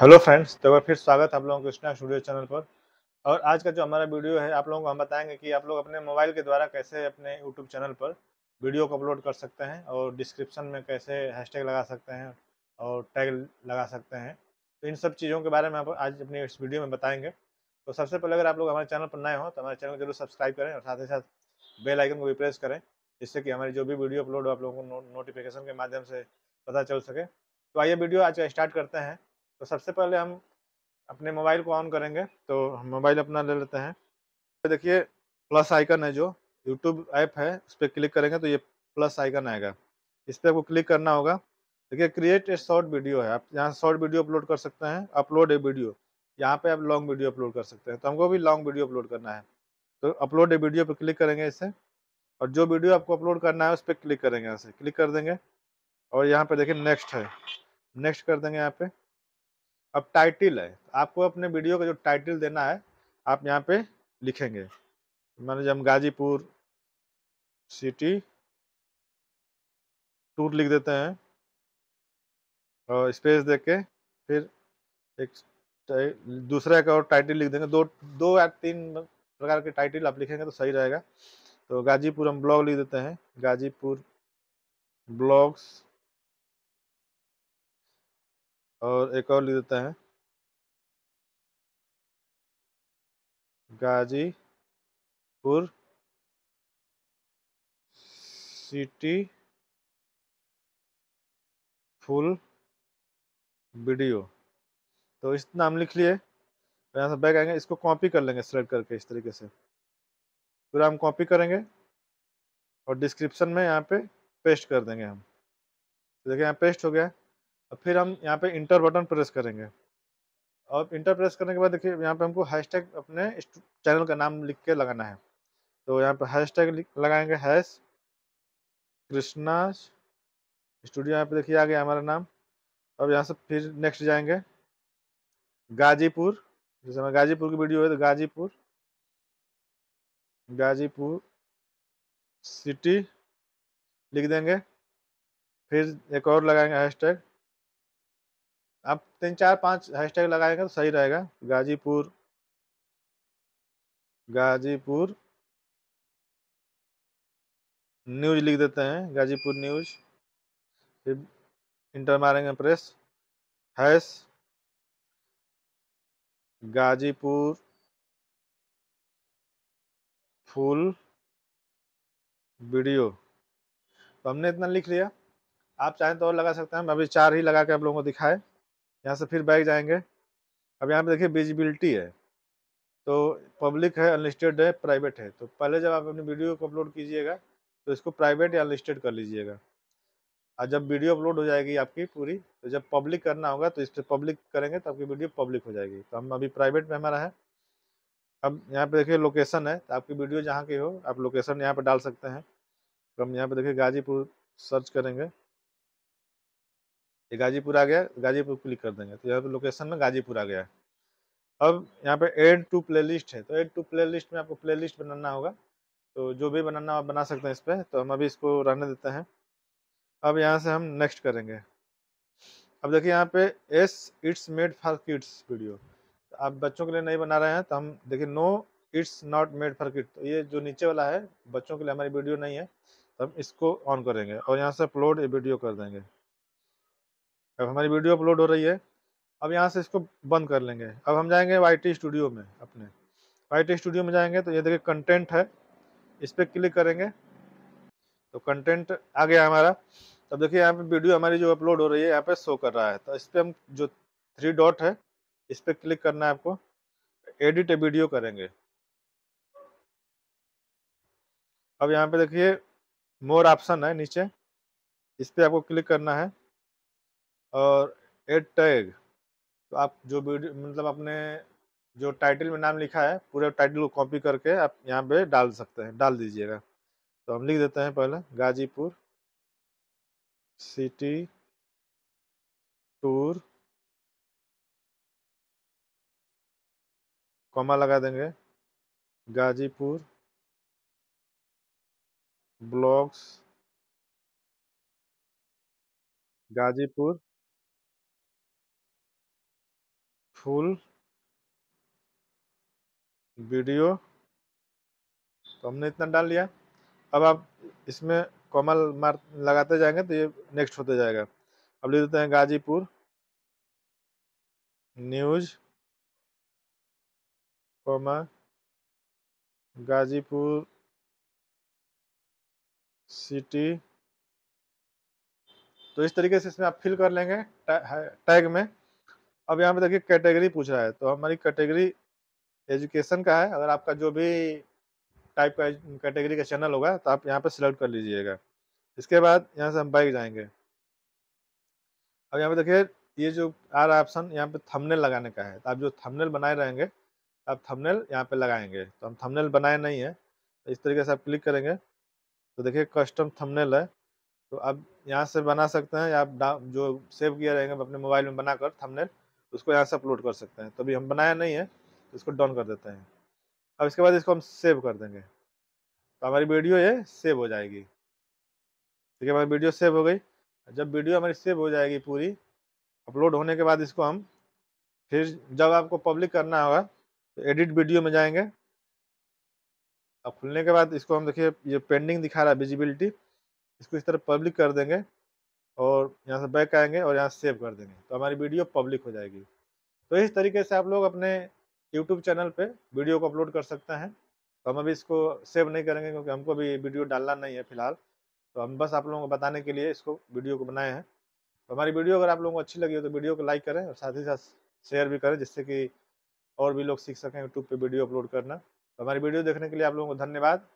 hello friends तो फिर स्वागत है आप लोगों को कृष्णा स्टूडियो चैनल पर और आज का जो हमारा वीडियो है आप लोगों को हम बताएंगे कि आप लोग अपने मोबाइल के द्वारा कैसे अपने यूट्यूब चैनल पर वीडियो को अपलोड कर सकते हैं और डिस्क्रिप्शन में कैसे हैशटैग लगा सकते हैं और टैग लगा सकते हैं तो इन सब चीज़ों के बारे में आप आज अपने इस वीडियो में बताएंगे तो सबसे पहले अगर आप लोग हमारे चैनल पर नए हों तो हमारे चैनल को जरूर सब्सक्राइब करें और साथ ही साथ बेल आइकन को भी प्रेस करें जिससे कि हमारी जो भी वीडियो अपलोड हो आप लोगों को नोटिफिकेशन के माध्यम से पता चल सके तो आइए वीडियो आज स्टार्ट करते हैं तो सबसे पहले हम अपने मोबाइल को ऑन करेंगे तो हम मोबाइल अपना ले लेते हैं तो देखिए प्लस आइकन है जो यूट्यूब ऐप है उस पर क्लिक करेंगे तो ये प्लस आइकन आएगा इस पर आपको क्लिक करना होगा देखिए क्रिएट ए शॉर्ट वीडियो है आप यहाँ शॉर्ट वीडियो अपलोड कर सकते हैं अपलोड ए वीडियो यहाँ पे आप लॉन्ग वीडियो अपलोड कर सकते हैं तो हमको भी लॉन्ग वीडियो अपलोड करना है तो अपलोड ए वीडियो पर क्लिक करेंगे इसे और जो वीडियो आपको अपलोड करना है उस पर क्लिक करेंगे यहाँ से क्लिक कर देंगे और यहाँ पे देखिए नेक्स्ट है नेक्स्ट कर देंगे यहाँ पे अब टाइटिल है आपको अपने वीडियो का जो टाइटिल देना है आप यहाँ पे लिखेंगे मान लीजिए हम गाजीपुर सिटी टूर लिख देते हैं और स्पेस दे के फिर एक दूसरा का और टाइटल लिख देंगे दो दो या तीन प्रकार के टाइटिल आप लिखेंगे तो सही रहेगा तो गाजीपुर हम ब्लॉग लिख देते हैं गाजीपुर ब्लॉग्स और एक और लिख देते हैं गाजीपुर सिटी फुल वीडियो तो इस नाम लिख लिए यहाँ से बैग आएंगे इसको कॉपी कर लेंगे सेलेक्ट करके इस तरीके से फिर हम कॉपी करेंगे और डिस्क्रिप्शन में यहाँ पे पेस्ट कर देंगे हम तो देखिए यहाँ पेस्ट हो गया अब फिर हम यहाँ पे इंटर बटन प्रेस करेंगे और इंटर प्रेस करने के बाद देखिए यहाँ पे हमको हैशटैग अपने चैनल का नाम लिख के लगाना है तो यहाँ पे हैशटैग लगाएंगे हैश कृष्णा स्टूडियो यहाँ पे देखिए आ गया हमारा नाम अब यहाँ से फिर नेक्स्ट जाएंगे गाजीपुर जैसे हमारे गाजीपुर की वीडियो है तो गाजीपुर गाजीपुर सिटी लिख देंगे फिर एक और लगाएंगे हैशटैग आप तीन चार पाँच हैशटैग लगाएंगे तो सही रहेगा गाजीपुर गाजीपुर न्यूज लिख देते हैं गाजीपुर न्यूज फिर इंटर मारेंगे press hash Ghazipur full video तो हमने इतना लिख लिया आप चाहें तो और लगा सकते हैं मैं अभी चार ही लगा के आप लोगों को दिखाए यहाँ से फिर बैग जाएंगे अब यहाँ पे देखिए विजिबिलिटी है तो पब्लिक है अनलिस्टेड है प्राइवेट है तो पहले जब आप अपनी वीडियो को अपलोड कीजिएगा तो इसको प्राइवेट या अनलिस्टेड कर लीजिएगा और जब वीडियो अपलोड हो जाएगी आपकी पूरी तो जब पब्लिक करना होगा तो इस पर पब्लिक करेंगे तो आपकी वीडियो पब्लिक हो जाएगी तो हम अभी प्राइवेट में हमारा है अब यहाँ पे देखिए लोकेशन है तो आपकी वीडियो जहाँ की हो आप लोकेशन यहाँ पर डाल सकते हैं तो हम यहाँ पे देखिए गाजीपुर सर्च करेंगे ये गाजीपुर आ गया गाजीपुर क्लिक कर देंगे तो यहाँ पे लोकेशन में गाजीपुर आ गया अब यहाँ पे एड टू प्लेलिस्ट है तो एड टू प्लेलिस्ट में आपको प्लेलिस्ट बनाना होगा तो जो भी बनाना आप बना सकते हैं इस पर तो हम अभी इसको रहने देते हैं अब यहाँ से हम नेक्स्ट करेंगे अब देखिए यहाँ पे yes it's made for kids video तो आप बच्चों के लिए नहीं बना रहे हैं तो हम देखिए no it's not made for kid तो ये जो नीचे वाला है बच्चों के लिए हमारी वीडियो नहीं है तो हम इसको ऑन करेंगे और यहाँ से अपलोड ये वीडियो कर देंगे अब हमारी वीडियो अपलोड हो रही है अब यहाँ से इसको बंद कर लेंगे अब हम जाएंगे वाई स्टूडियो में अपने वाई स्टूडियो में जाएंगे तो ये देखिए कंटेंट है इस पर क्लिक करेंगे तो कंटेंट आ गया हमारा तब देखिए यहाँ पे वीडियो हमारी जो अपलोड हो रही है यहाँ पे शो कर रहा है तो इस पर हम जो थ्री डॉट है इस पर क्लिक करना है आपको एडिट वीडियो करेंगे अब यहाँ पे देखिए मोर ऑप्शन है नीचे इस पर आपको क्लिक करना है और एड टैग तो आप जो वीडियो मतलब अपने जो टाइटल में नाम लिखा है पूरे टाइटल को कॉपी करके आप यहाँ पे डाल सकते हैं डाल दीजिएगा तो हम लिख देते हैं पहले गाजीपुर सिटी टूर कॉमा लगा देंगे Ghazipur blocks Ghazipur full video तो हमने इतना डाल लिया अब आप इसमें कॉमल मार लगाते जाएंगे तो ये नेक्स्ट होते जाएगा अब ले देते हैं Ghazipur news comma Ghazipur city तो इस तरीके से इसमें आप फिल कर लेंगे टैग में अब यहाँ पे देखिए कैटेगरी पूछ रहा है तो हमारी कैटेगरी एजुकेशन का है अगर आपका जो भी टाइप का कैटेगरी का चैनल होगा तो आप यहाँ पे सिलेक्ट कर लीजिएगा इसके बाद यहाँ से हम बाइक जाएंगे अब यहाँ पे देखिए ये जो आ रहा ऑप्शन यहाँ पे थंबनेल लगाने का है तो आप जो थंबनेल बनाए रहेंगे तो आप थंबनेल यहाँ पे लगाएंगे तो हम थंबनेल बनाए नहीं है तो इस तरीके से आप क्लिक करेंगे तो देखिए कस्टम थंबनेल है तो आप यहाँ से बना सकते हैं या आप जो सेव किया रहेंगे अपने मोबाइल में बनाकर थंबनेल उसको यहाँ से अपलोड कर सकते हैं तो अभी हम बनाया नहीं है तो इसको डाउन कर देते हैं अब इसके बाद इसको हम सेव कर देंगे तो हमारी वीडियो ये सेव हो जाएगी ठीक है हमारी वीडियो सेव हो गई जब वीडियो हमारी सेव हो जाएगी पूरी अपलोड होने के बाद इसको हम फिर जब आपको पब्लिक करना होगा तो एडिट वीडियो में जाएंगे अब खुलने के बाद इसको हम देखिए ये पेंडिंग दिखा रहा है विजिबिलिटी इसको इस तरह पब्लिक कर देंगे और यहाँ से बैक आएंगे और यहाँ सेव कर देंगे तो हमारी वीडियो पब्लिक हो जाएगी तो इस तरीके से आप लोग अपने यूट्यूब चैनल पे वीडियो को अपलोड कर सकते हैं तो हम अभी इसको सेव नहीं करेंगे क्योंकि हमको भी वीडियो डालना नहीं है फिलहाल तो हम बस आप लोगों को बताने के लिए इसको वीडियो को बनाए हैं तो हमारी वीडियो अगर आप लोगों को अच्छी लगी हो तो वीडियो को लाइक करें और साथ ही साथ शेयर भी करें जिससे कि और भी लोग सीख सकें यूट्यूब पर वीडियो अपलोड करना तो हमारी वीडियो देखने के लिए आप लोगों को धन्यवाद